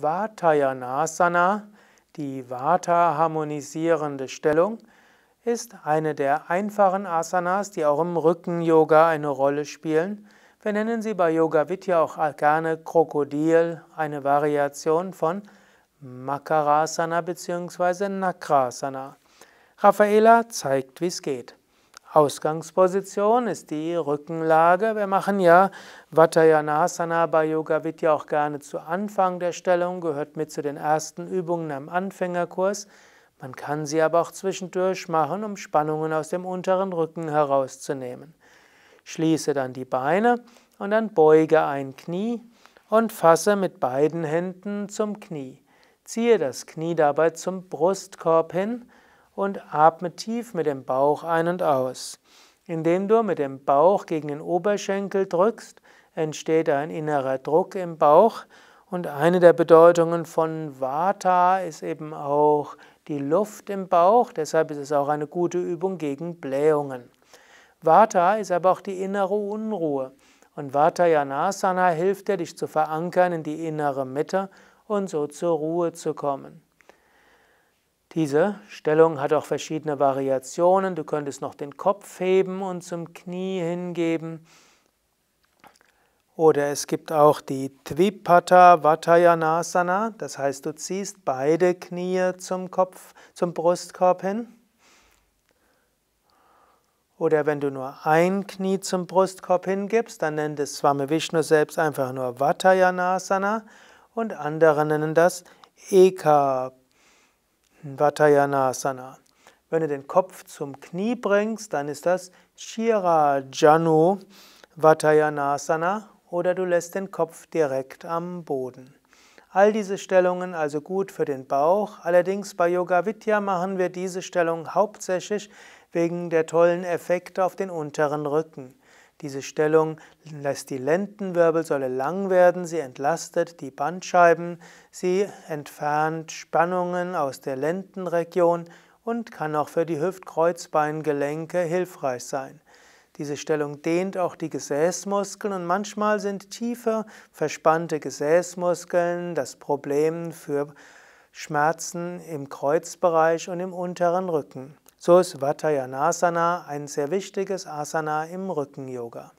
Vatayanasana, die Vata-harmonisierende Stellung, ist eine der einfachen Asanas, die auch im Rücken-Yoga eine Rolle spielen. Wir nennen sie bei Yoga Vidya auch gerne Krokodil, eine Variation von Makarasana bzw. Nakrasana. Raffaela zeigt, wie es geht. Ausgangsposition ist die Rückenlage. Wir machen ja Vatayanasana bei Yoga Vidya auch gerne zu Anfang der Stellung, gehört mit zu den ersten Übungen am Anfängerkurs. Man kann sie aber auch zwischendurch machen, um Spannungen aus dem unteren Rücken herauszunehmen. Schließe dann die Beine und dann beuge ein Knie und fasse mit beiden Händen zum Knie. Ziehe das Knie dabei zum Brustkorb hin und atme tief mit dem Bauch ein und aus. Indem du mit dem Bauch gegen den Oberschenkel drückst, entsteht ein innerer Druck im Bauch. Und eine der Bedeutungen von Vata ist eben auch die Luft im Bauch. Deshalb ist es auch eine gute Übung gegen Blähungen. Vata ist aber auch die innere Unruhe. Und Vata Vatayanasana hilft dir, dich zu verankern in die innere Mitte und so zur Ruhe zu kommen. Diese Stellung hat auch verschiedene Variationen. Du könntest noch den Kopf heben und zum Knie hingeben. Oder es gibt auch die Dvipata Vatayanasana, das heißt, du ziehst beide Knie zum Kopf, zum Brustkorb hin. Oder wenn du nur ein Knie zum Brustkorb hingibst, dann nennt es Swami Vishnu selbst einfach nur Vatayanasana und andere nennen das Eka Vatayanasana. Wenn du den Kopf zum Knie bringst, dann ist das Shirajanu Vatayanasana oder du lässt den Kopf direkt am Boden. All diese Stellungen also gut für den Bauch. Allerdings bei Yoga Vidya machen wir diese Stellung hauptsächlich wegen der tollen Effekte auf den unteren Rücken. Diese Stellung lässt die Lendenwirbelsäule lang werden, sie entlastet die Bandscheiben, sie entfernt Spannungen aus der Lendenregion und kann auch für die Hüftkreuzbeingelenke hilfreich sein. Diese Stellung dehnt auch die Gesäßmuskeln und manchmal sind tiefe, verspannte Gesäßmuskeln das Problem für Schmerzen im Kreuzbereich und im unteren Rücken. So ist Vatayanasana ein sehr wichtiges Asana im Rücken-Yoga.